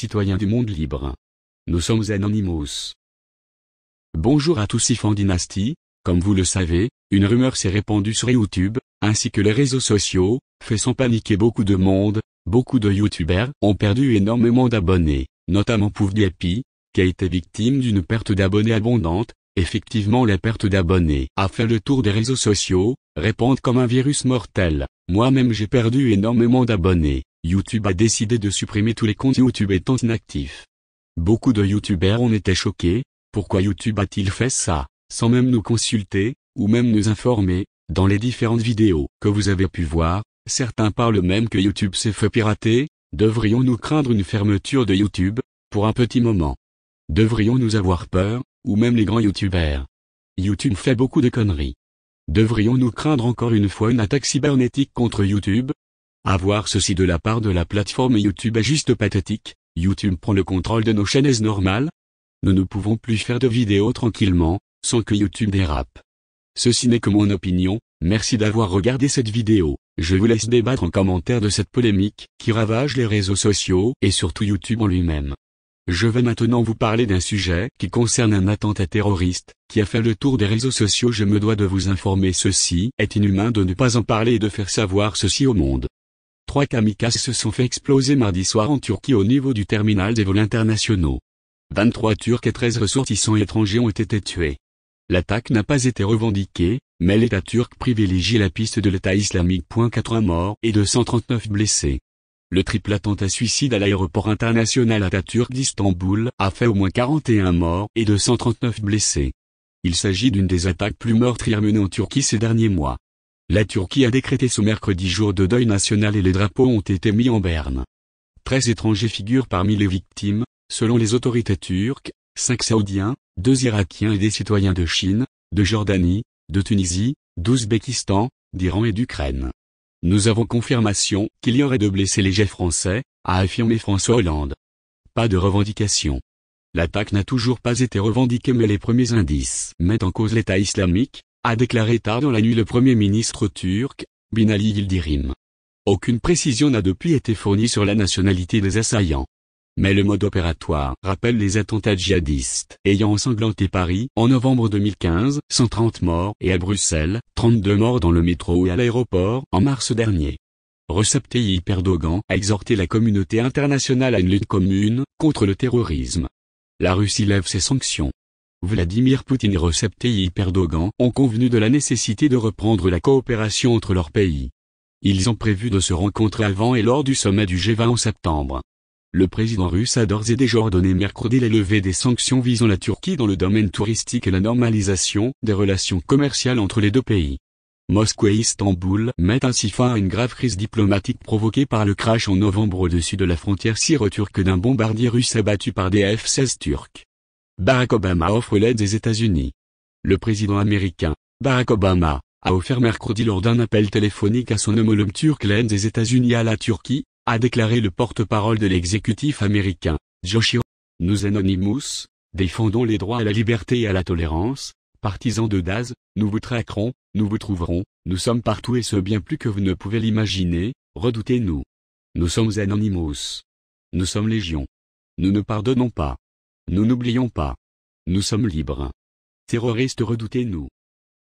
citoyens du monde libre. Nous sommes Anonymous. Bonjour à tous fan Dynasty, comme vous le savez, une rumeur s'est répandue sur YouTube, ainsi que les réseaux sociaux, faisant paniquer beaucoup de monde, beaucoup de YouTubers ont perdu énormément d'abonnés, notamment Pouvdiapi, qui a été victime d'une perte d'abonnés abondante, effectivement la perte d'abonnés a fait le tour des réseaux sociaux, répandre comme un virus mortel, moi-même j'ai perdu énormément d'abonnés, YouTube a décidé de supprimer tous les comptes YouTube étant inactifs. Beaucoup de youtubeurs ont été choqués, pourquoi YouTube a-t-il fait ça, sans même nous consulter, ou même nous informer, dans les différentes vidéos que vous avez pu voir, certains parlent même que YouTube s'est fait pirater, devrions-nous craindre une fermeture de YouTube, pour un petit moment Devrions-nous avoir peur, ou même les grands YouTubers YouTube fait beaucoup de conneries. Devrions-nous craindre encore une fois une attaque cybernétique contre YouTube Avoir ceci de la part de la plateforme YouTube est juste pathétique, YouTube prend le contrôle de nos chaînes normales Nous ne pouvons plus faire de vidéos tranquillement, sans que YouTube dérape. Ceci n'est que mon opinion, merci d'avoir regardé cette vidéo, je vous laisse débattre en commentaire de cette polémique qui ravage les réseaux sociaux et surtout YouTube en lui-même. Je vais maintenant vous parler d'un sujet qui concerne un attentat terroriste, qui a fait le tour des réseaux sociaux. Je me dois de vous informer ceci est inhumain de ne pas en parler et de faire savoir ceci au monde. Trois kamikazes se sont fait exploser mardi soir en Turquie au niveau du terminal des vols internationaux. 23 Turcs et 13 ressortissants étrangers ont été tués. L'attaque n'a pas été revendiquée, mais l'État turc privilégie la piste de l'État islamique. 80 morts et 239 blessés. Le triple attentat suicide à l'aéroport international Atatürk d'Istanbul a fait au moins 41 morts et 239 blessés. Il s'agit d'une des attaques plus meurtrières menées en Turquie ces derniers mois. La Turquie a décrété ce mercredi jour de deuil national et les drapeaux ont été mis en berne. 13 étrangers figurent parmi les victimes, selon les autorités turques, 5 saoudiens, 2 irakiens et des citoyens de Chine, de Jordanie, de Tunisie, d'Ouzbékistan, d'Iran et d'Ukraine. Nous avons confirmation qu'il y aurait de blessés légers français, a affirmé François Hollande. Pas de revendication. L'attaque n'a toujours pas été revendiquée mais les premiers indices mettent en cause l'État islamique, a déclaré tard dans la nuit le Premier ministre turc, Binali Yildirim. Aucune précision n'a depuis été fournie sur la nationalité des assaillants. Mais le mode opératoire rappelle les attentats djihadistes ayant ensanglanté Paris en novembre 2015, 130 morts, et à Bruxelles, 32 morts dans le métro et à l'aéroport en mars dernier. Recep Tayyip Erdogan a exhorté la communauté internationale à une lutte commune contre le terrorisme. La Russie lève ses sanctions. Vladimir Poutine et Recep Tayyip Erdogan ont convenu de la nécessité de reprendre la coopération entre leurs pays. Ils ont prévu de se rencontrer avant et lors du sommet du G20 en septembre. Le président russe a d'ores et déjà ordonné mercredi les levée des sanctions visant la Turquie dans le domaine touristique et la normalisation des relations commerciales entre les deux pays. Moscou et Istanbul mettent ainsi fin à une grave crise diplomatique provoquée par le crash en novembre au-dessus de la frontière syro-turque d'un bombardier russe abattu par des F-16 turcs. Barack Obama offre l'aide des États-Unis. Le président américain, Barack Obama, a offert mercredi lors d'un appel téléphonique à son homologue turc l'aide des États-Unis à la Turquie, a déclaré le porte-parole de l'exécutif américain, Joshua. Nous Anonymous, défendons les droits à la liberté et à la tolérance, partisans de Daz, nous vous traquerons, nous vous trouverons, nous sommes partout et ce bien plus que vous ne pouvez l'imaginer, redoutez-nous. Nous sommes Anonymous. Nous sommes Légion. Nous ne pardonnons pas. Nous n'oublions pas. Nous sommes libres. Terroristes redoutez-nous.